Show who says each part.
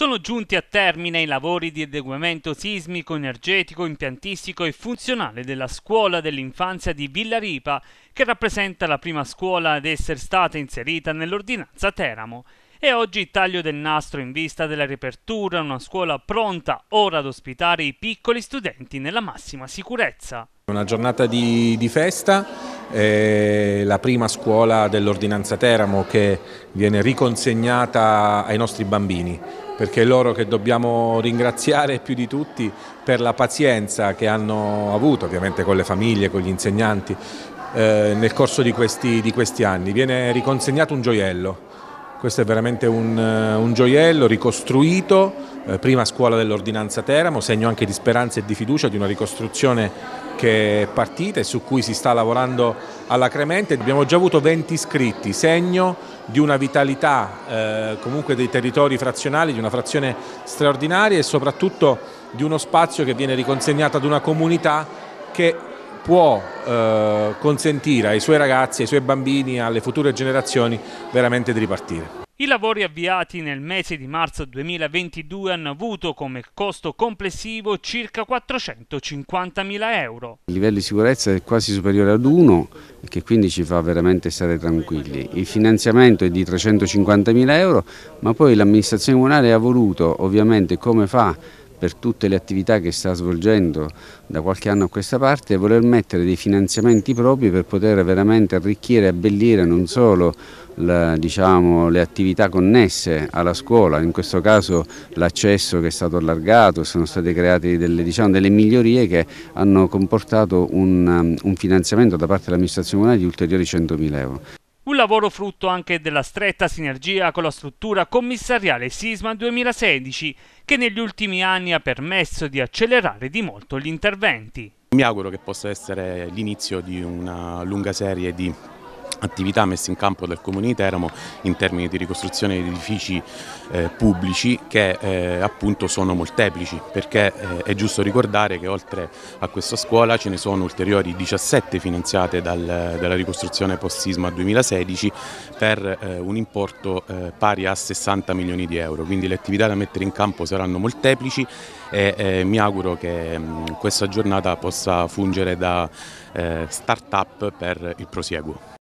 Speaker 1: Sono giunti a termine i lavori di adeguamento sismico, energetico, impiantistico e funzionale della scuola dell'infanzia di Villa Ripa, che rappresenta la prima scuola ad essere stata inserita nell'ordinanza Teramo. E oggi il taglio del nastro in vista della riapertura, una scuola pronta ora ad ospitare i piccoli studenti nella massima sicurezza.
Speaker 2: Una giornata di, di festa, eh, la prima scuola dell'ordinanza Teramo che viene riconsegnata ai nostri bambini perché è loro che dobbiamo ringraziare più di tutti per la pazienza che hanno avuto, ovviamente con le famiglie, con gli insegnanti, eh, nel corso di questi, di questi, anni. Viene riconsegnato un gioiello, questo è veramente un, eh, un gioiello ricostruito, eh, prima scuola dell'ordinanza Teramo, segno anche di speranza e di fiducia di una ricostruzione che è partita e su cui si sta lavorando alla Cremente. Abbiamo già avuto 20 iscritti, segno di una vitalità eh, comunque dei territori frazionali, di una frazione straordinaria e soprattutto di uno spazio che viene riconsegnato ad una comunità che può eh, consentire ai suoi ragazzi, ai suoi bambini, alle future generazioni veramente di ripartire.
Speaker 1: I lavori avviati nel mese di marzo 2022 hanno avuto come costo complessivo circa 450.000 euro.
Speaker 3: Il livello di sicurezza è quasi superiore ad uno che quindi ci fa veramente stare tranquilli. Il finanziamento è di 350.000 euro ma poi l'amministrazione comunale ha voluto ovviamente come fa per tutte le attività che sta svolgendo da qualche anno a questa parte voler mettere dei finanziamenti propri per poter veramente arricchire e abbellire non solo la, diciamo, le attività connesse alla scuola, in questo caso l'accesso che è stato allargato, sono state create delle, diciamo, delle migliorie che hanno comportato un, um, un finanziamento da parte dell'amministrazione comunale di ulteriori 100.000 euro.
Speaker 1: Un lavoro frutto anche della stretta sinergia con la struttura commissariale Sisma 2016, che negli ultimi anni ha permesso di accelerare di molto gli interventi.
Speaker 4: Mi auguro che possa essere l'inizio di una lunga serie di attività messe in campo dal Comune di Teramo in termini di ricostruzione di edifici eh, pubblici che eh, appunto sono molteplici perché eh, è giusto ricordare che oltre a questa scuola ce ne sono ulteriori 17 finanziate dal, dalla ricostruzione post-sisma 2016 per eh, un importo eh, pari a 60 milioni di euro quindi le attività da mettere in campo saranno molteplici e eh, mi auguro che mh, mm, questa giornata possa fungere da start up per il prosieguo.